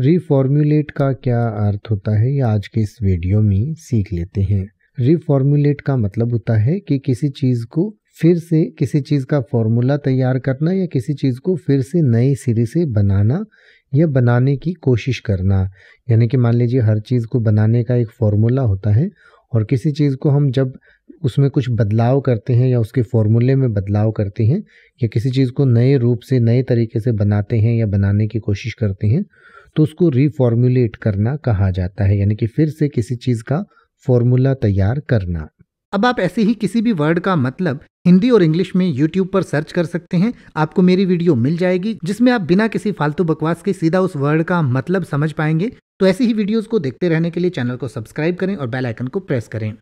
रिफॉर्मूलेट का क्या अर्थ होता है ये आज के इस वीडियो में सीख लेते हैं रिफॉर्मूलेट का मतलब होता है कि किसी चीज को फिर से किसी चीज का फॉर्मूला तैयार करना या किसी चीज को फिर से नए सिरे से बनाना या बनाने की कोशिश करना यानी कि मान लीजिए हर चीज को बनाने का एक फॉर्मूला होता है और किसी चीज को हम जब उसमें कुछ बदलाव करते हैं या उसके फॉर्मूले में बदलाव करते हैं या किसी चीज को नए रूप से नए तरीके से बनाते हैं या बनाने की कोशिश करते हैं तो उसको रिफॉर्मुलेट करना कहा जाता है यानी कि फिर से किसी चीज़ का फॉर्मूला तैयार करना अब आप ऐसे ही किसी भी वर्ड का मतलब हिंदी और इंग्लिश में यूट्यूब पर सर्च कर सकते हैं आपको मेरी वीडियो मिल जाएगी जिसमें आप बिना किसी फालतू बकवास के सीधा उस वर्ड का मतलब समझ पाएंगे तो ऐसी ही वीडियोस को देखते रहने के लिए चैनल को सब्सक्राइब करें और बेल आइकन को प्रेस करें